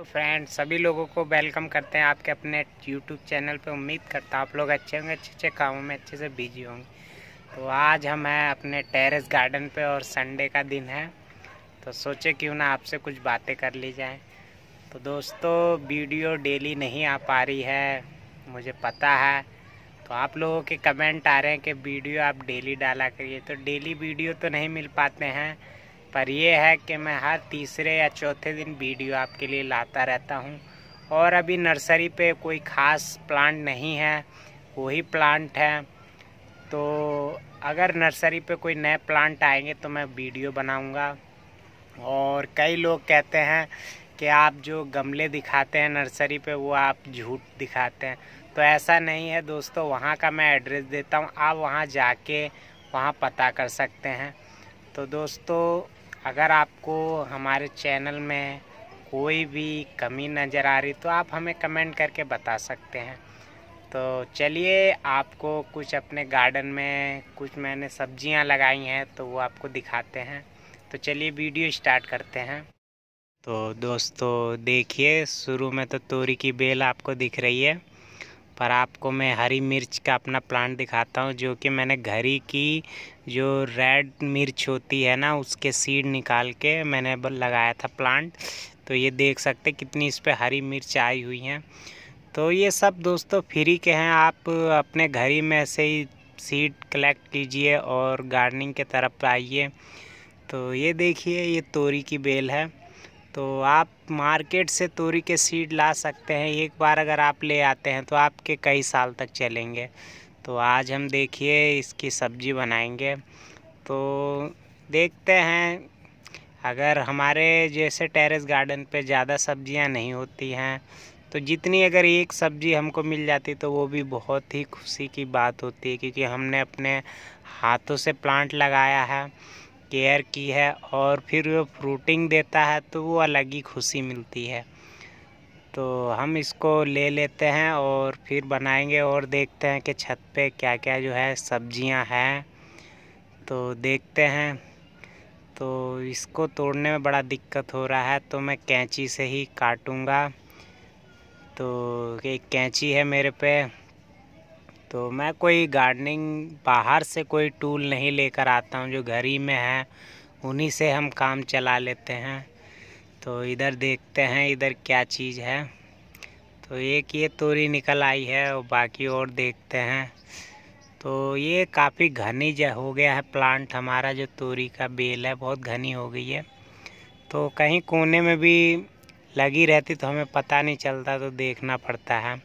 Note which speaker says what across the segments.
Speaker 1: hello friend सभी लोगों को वेलकम करते हैं आपके अपने यूट्यूब चैनल पे उम्मीद करता हूँ आप लोग अच्छे होंगे अच्छे अच्छे कामों में अच्छे से बिजी होंगे तो आज हम हैं अपने टेरेस गार्डन पे और संडे का दिन है तो सोचे क्यों ना आपसे कुछ बातें कर ली जाए तो दोस्तों वीडियो डेली नहीं आ पा रही है मुझे पता है तो आप लोगों के कमेंट आ रहे हैं कि वीडियो आप डेली डाला करिए तो डेली वीडियो तो नहीं मिल पाते हैं पर यह है कि मैं हर तीसरे या चौथे दिन वीडियो आपके लिए लाता रहता हूँ और अभी नर्सरी पे कोई ख़ास प्लांट नहीं है वही प्लांट है तो अगर नर्सरी पे कोई नए प्लांट आएंगे तो मैं वीडियो बनाऊँगा और कई लोग कहते हैं कि आप जो गमले दिखाते हैं नर्सरी पे वो आप झूठ दिखाते हैं तो ऐसा नहीं है दोस्तों वहाँ का मैं एड्रेस देता हूँ आप वहाँ जाके वहाँ पता कर सकते हैं तो दोस्तों अगर आपको हमारे चैनल में कोई भी कमी नज़र आ रही तो आप हमें कमेंट करके बता सकते हैं तो चलिए आपको कुछ अपने गार्डन में कुछ मैंने सब्जियां लगाई हैं तो वो आपको दिखाते हैं तो चलिए वीडियो स्टार्ट करते हैं तो दोस्तों देखिए शुरू में तो तोरी की बेल आपको दिख रही है पर आपको मैं हरी मिर्च का अपना प्लांट दिखाता हूँ जो कि मैंने घरी की जो रेड मिर्च होती है ना उसके सीड निकाल के मैंने लगाया था प्लांट तो ये देख सकते कितनी इस पर हरी मिर्च आई हुई हैं तो ये सब दोस्तों फ्री के हैं आप अपने घर ही में से ही सीड कलेक्ट कीजिए और गार्डनिंग के तरफ आइए तो ये देखिए ये तोरी की बेल है तो आप मार्केट से तोरी के सीड ला सकते हैं एक बार अगर आप ले आते हैं तो आपके कई साल तक चलेंगे तो आज हम देखिए इसकी सब्ज़ी बनाएंगे तो देखते हैं अगर हमारे जैसे टेरेस गार्डन पे ज़्यादा सब्जियां नहीं होती हैं तो जितनी अगर एक सब्ज़ी हमको मिल जाती तो वो भी बहुत ही खुशी की बात होती है क्योंकि हमने अपने हाथों से प्लांट लगाया है केयर की है और फिर वो फ्रूटिंग देता है तो वो अलग ही खुशी मिलती है तो हम इसको ले लेते हैं और फिर बनाएंगे और देखते हैं कि छत पे क्या क्या जो है सब्जियां हैं तो देखते हैं तो इसको तोड़ने में बड़ा दिक्कत हो रहा है तो मैं कैंची से ही काटूँगा तो एक कैंची है मेरे पे तो मैं कोई गार्डनिंग बाहर से कोई टूल नहीं लेकर आता हूँ जो घर ही में है उन्हीं से हम काम चला लेते हैं तो इधर देखते हैं इधर क्या चीज़ है तो एक ये तोरी निकल आई है और बाकी और देखते हैं तो ये काफ़ी घनी हो गया है प्लांट हमारा जो तोरी का बेल है बहुत घनी हो गई है तो कहीं कोने में भी लगी रहती तो हमें पता नहीं चलता तो देखना पड़ता है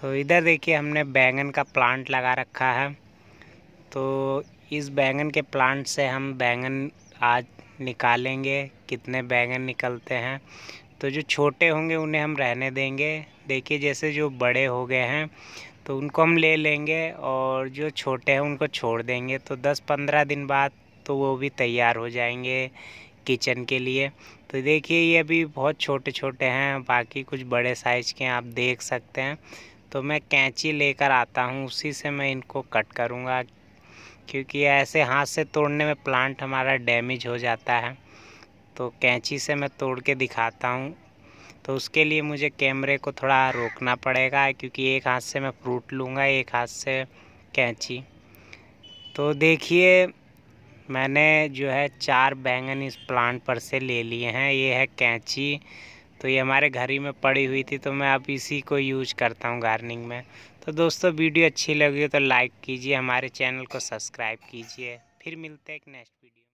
Speaker 1: तो इधर देखिए हमने बैंगन का प्लांट लगा रखा है तो इस बैंगन के प्लांट से हम बैंगन आज निकालेंगे कितने बैंगन निकलते हैं तो जो छोटे होंगे उन्हें हम रहने देंगे देखिए जैसे जो बड़े हो गए हैं तो उनको हम ले लेंगे और जो छोटे हैं उनको छोड़ देंगे तो 10-15 दिन बाद तो वो भी तैयार हो जाएंगे किचन के लिए तो देखिए ये अभी बहुत छोटे छोटे हैं बाकी कुछ बड़े साइज़ के आप देख सकते हैं तो मैं कैंची लेकर आता हूँ उसी से मैं इनको कट करूँगा क्योंकि ऐसे हाथ से तोड़ने में प्लांट हमारा डैमेज हो जाता है तो कैंची से मैं तोड़ के दिखाता हूँ तो उसके लिए मुझे कैमरे को थोड़ा रोकना पड़ेगा क्योंकि एक हाथ से मैं फ्रूट लूँगा एक हाथ से कैंची तो देखिए मैंने जो है चार बैंगन इस प्लांट पर से ले लिए हैं ये है कैंची तो ये हमारे घर ही में पड़ी हुई थी तो मैं अब इसी को यूज़ करता हूँ गार्डनिंग में तो दोस्तों वीडियो अच्छी लगी तो लाइक कीजिए हमारे चैनल को सब्सक्राइब कीजिए फिर मिलते हैं एक नेक्स्ट वीडियो